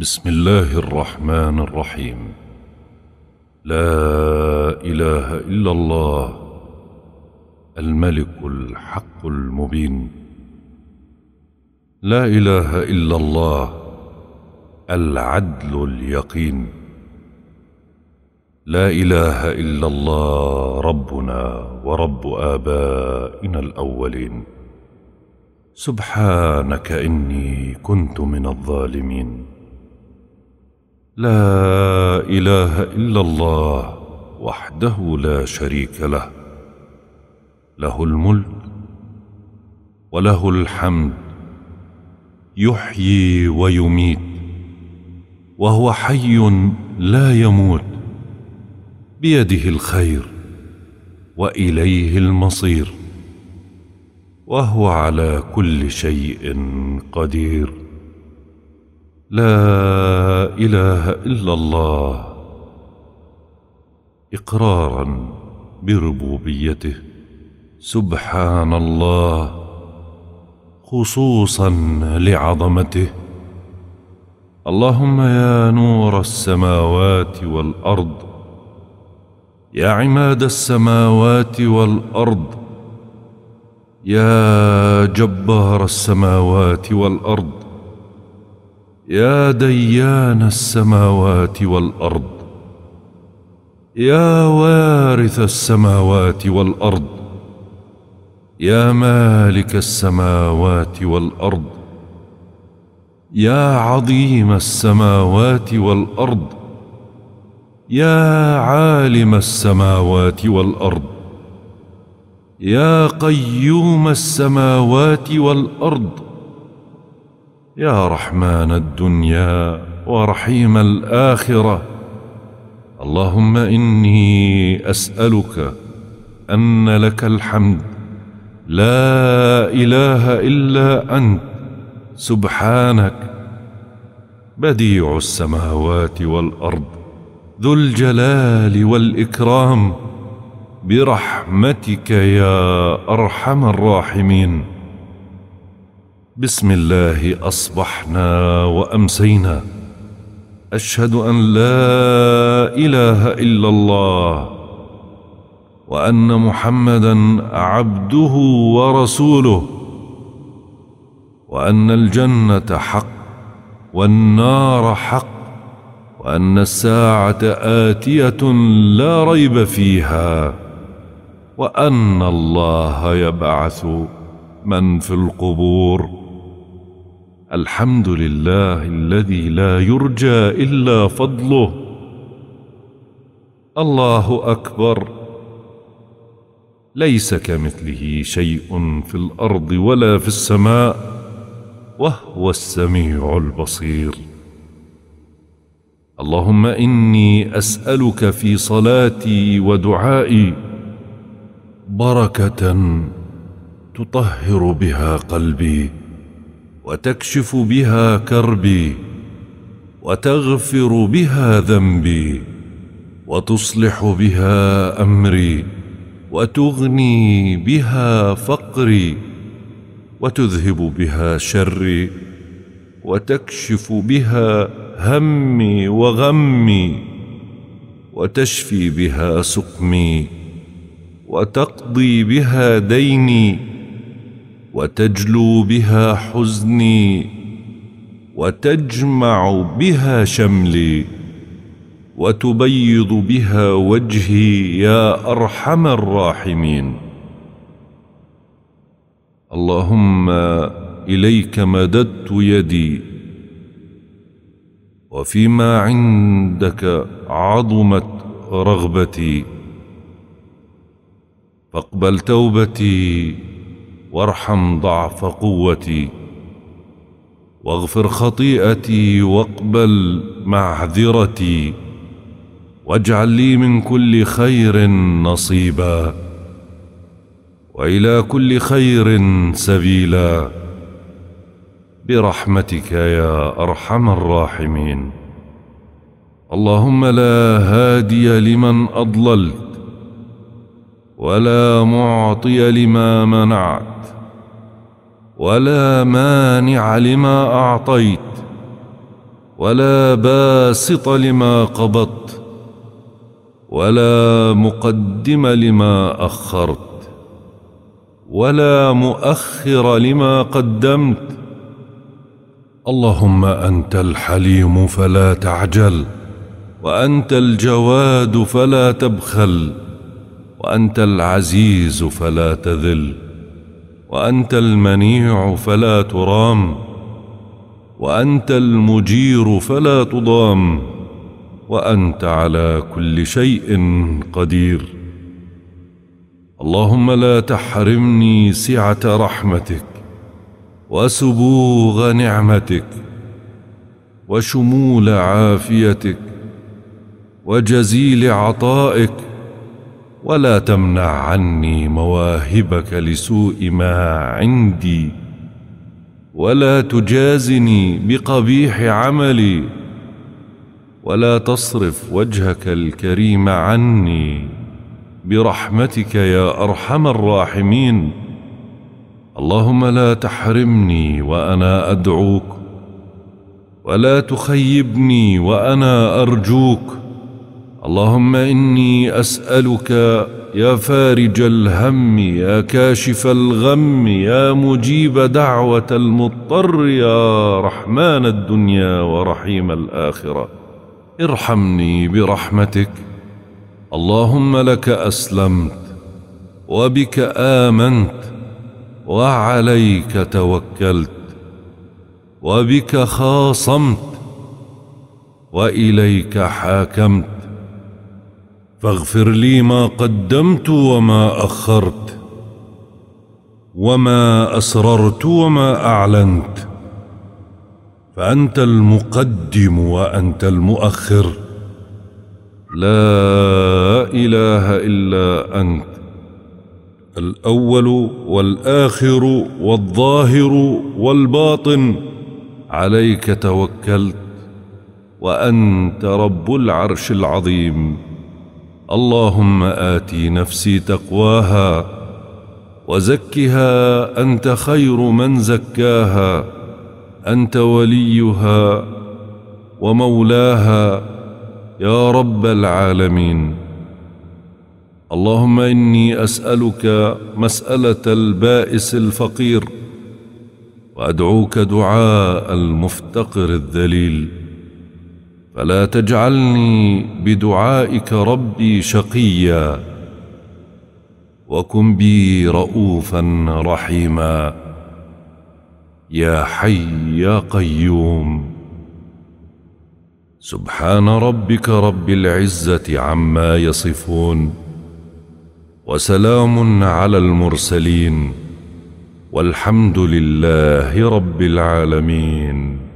بسم الله الرحمن الرحيم لا اله الا الله الملك الحق المبين لا اله الا الله العدل اليقين لا اله الا الله ربنا ورب ابائنا الاولين سبحانك اني كنت من الظالمين لا اله الا الله وحده لا شريك له له الملك وله الحمد يحيي ويميت وهو حي لا يموت بيده الخير واليه المصير وهو على كل شيء قدير لا اله الا الله اقرارا بربوبيته سبحان الله خصوصا لعظمته اللهم يا نور السماوات والارض يا عماد السماوات والارض يا جبار السماوات والارض يا ديان السماوات والارض يا وارث السماوات والارض يا مالك السماوات والارض يا عظيم السماوات والارض يا عالم السماوات والارض يا قيوم السماوات والارض يا رحمن الدنيا ورحيم الاخره اللهم اني اسالك ان لك الحمد لا اله الا انت سبحانك بديع السماوات والارض ذو الجلال والاكرام برحمتك يا ارحم الراحمين بسم الله اصبحنا وامسينا اشهد ان لا اله الا الله وان محمدا عبده ورسوله وان الجنه حق والنار حق وان الساعه اتيه لا ريب فيها وان الله يبعث من في القبور الحمد لله الذي لا يرجى الا فضله الله اكبر ليس كمثله شيء في الارض ولا في السماء وهو السميع البصير اللهم اني اسالك في صلاتي ودعائي بركه تطهر بها قلبي وتكشف بها كربي وتغفر بها ذنبي وتصلح بها امري وتغني بها فقري وتذهب بها شري وتكشف بها همي وغمي وتشفي بها سقمي وتقضي بها ديني وتجلو بها حزني وتجمع بها شملي وتبيض بها وجهي يا ارحم الراحمين اللهم اليك مددت يدي وفيما عندك عظمت رغبتي فاقبل توبتي وارحم ضعف قوتي واغفر خطيئتي واقبل معذرتي واجعل لي من كل خير نصيبا والى كل خير سبيلا برحمتك يا ارحم الراحمين اللهم لا هادي لمن اضللت ولا معطي لما منعت ولا مانع لما اعطيت ولا باسط لما قبضت ولا مقدم لما اخرت ولا مؤخر لما قدمت اللهم انت الحليم فلا تعجل وانت الجواد فلا تبخل وانت العزيز فلا تذل وانت المنيع فلا ترام وانت المجير فلا تضام وانت على كل شيء قدير اللهم لا تحرمني سعه رحمتك وسبوغ نعمتك وشمول عافيتك وجزيل عطائك ولا تمنع عني مواهبك لسوء ما عندي ولا تجازني بقبيح عملي ولا تصرف وجهك الكريم عني برحمتك يا ارحم الراحمين اللهم لا تحرمني وانا ادعوك ولا تخيبني وانا ارجوك اللهم إني أسألك يا فارج الهم يا كاشف الغم يا مجيب دعوة المضطر يا رحمن الدنيا ورحيم الآخرة ارحمني برحمتك اللهم لك أسلمت وبك آمنت وعليك توكلت وبك خاصمت وإليك حاكمت فاغفر لي ما قدمت وما اخرت وما اسررت وما اعلنت فانت المقدم وانت المؤخر لا اله الا انت الاول والاخر والظاهر والباطن عليك توكلت وانت رب العرش العظيم اللهم آتي نفسي تقواها وزكها أنت خير من زكاها أنت وليها ومولاها يا رب العالمين اللهم إني أسألك مسألة البائس الفقير وأدعوك دعاء المفتقر الذليل فلا تجعلني بدعائك ربي شقيا وكن بي رؤوفا رحيما يا حي يا قيوم سبحان ربك رب العزه عما يصفون وسلام على المرسلين والحمد لله رب العالمين